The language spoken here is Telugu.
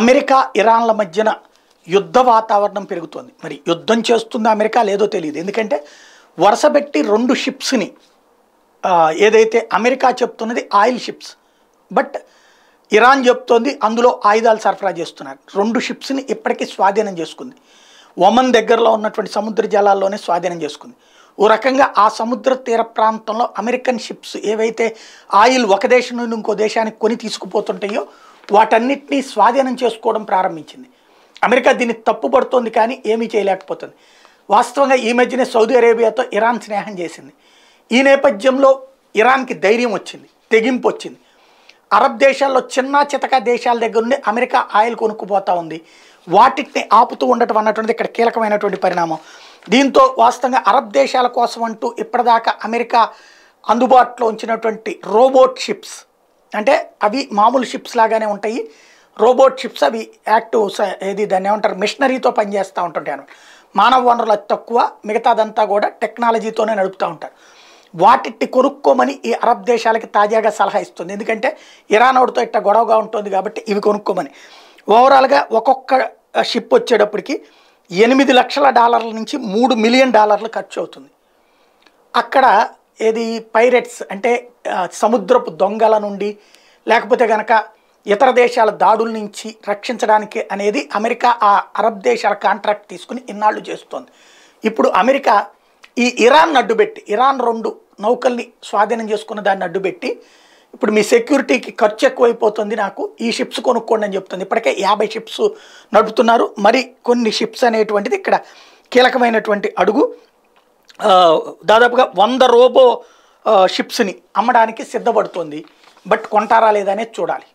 అమెరికా ఇరాన్ల మధ్యన యుద్ధ వాతావరణం పెరుగుతోంది మరి యుద్ధం చేస్తుంది అమెరికా లేదో తెలియదు ఎందుకంటే వరుసపెట్టి రెండు షిప్స్ని ఏదైతే అమెరికా చెప్తున్నది ఆయిల్ షిప్స్ బట్ ఇరాన్ చెప్తోంది అందులో ఆయుధాలు సరఫరా చేస్తున్నారు రెండు షిప్స్ని ఇప్పటికీ స్వాధీనం చేసుకుంది ఒమన్ దగ్గరలో ఉన్నటువంటి సముద్ర జలాల్లోనే స్వాధీనం చేసుకుంది ఓ రకంగా ఆ సముద్ర తీర ప్రాంతంలో అమెరికన్ షిప్స్ ఏవైతే ఆయిల్ ఒక దేశం నుండి ఇంకో దేశానికి కొని తీసుకుపోతుంటాయో వాటన్నిటినీ స్వాధీనం చేసుకోవడం ప్రారంభించింది అమెరికా దీన్ని తప్పుపడుతోంది కానీ ఏమీ చేయలేకపోతుంది వాస్తవంగా ఈ మధ్యనే సౌదీ అరేబియాతో ఇరాన్ స్నేహం చేసింది ఈ నేపథ్యంలో ఇరాన్కి ధైర్యం వచ్చింది తెగింపు వచ్చింది అరబ్ దేశాల్లో చిన్న చితక దేశాల దగ్గర నుండి అమెరికా ఆయిల్ కొనుక్కుపోతూ ఉంది వాటిని ఆపుతూ ఉండటం అన్నటువంటిది ఇక్కడ కీలకమైనటువంటి పరిణామం దీంతో వాస్తవంగా అరబ్ దేశాల కోసం అంటూ ఇప్పటిదాకా అమెరికా అందుబాటులో ఉంచినటువంటి రోబోట్ షిప్స్ అంటే అవి మామూలు షిప్స్ లాగానే ఉంటాయి రోబోట్ షిప్స్ అవి యాక్టివ్ ఏది దాన్ని ఏమంటారు మిషనరీతో పనిచేస్తూ ఉంటుంటాయి అనమాట మానవ వనరులు అతి తక్కువ మిగతాదంతా కూడా టెక్నాలజీతోనే నడుపుతూ ఉంటారు వాటిని కొనుక్కోమని ఈ అరబ్ దేశాలకి తాజాగా సలహా ఇస్తుంది ఎందుకంటే ఇరాన్ ఒకటితో ఇట్ట గొడవగా ఉంటుంది కాబట్టి ఇవి కొనుక్కోమని ఓవరాల్గా ఒక్కొక్క షిప్ వచ్చేటప్పటికి ఎనిమిది లక్షల డాలర్ల నుంచి మూడు మిలియన్ డాలర్లు ఖర్చు అవుతుంది అక్కడ ఏది పైరెట్స్ అంటే సముద్రపు దొంగల నుండి లేకపోతే గనక ఇతర దేశాల దాడుల నుంచి రక్షించడానికి అనేది అమెరికా ఆ అరబ్ దేశాల కాంట్రాక్ట్ తీసుకుని ఇన్నాళ్ళు చేస్తోంది ఇప్పుడు అమెరికా ఈ ఇరాన్ అడ్డుపెట్టి ఇరాన్ రెండు నౌకల్ని స్వాధీనం చేసుకున్న దాన్ని అడ్డుపెట్టి ఇప్పుడు మీ సెక్యూరిటీకి ఖర్చు ఎక్కువైపోతుంది నాకు ఈ షిప్స్ కొనుక్కోండి అని చెప్తుంది ఇప్పటికే యాభై షిప్స్ నడుపుతున్నారు మరి కొన్ని షిప్స్ అనేటువంటిది ఇక్కడ కీలకమైనటువంటి అడుగు దాదాపుగా వంద రోబో షిప్స్ని అమ్మడానికి సిద్ధపడుతుంది బట్ కొంటారా లేదా అనేది చూడాలి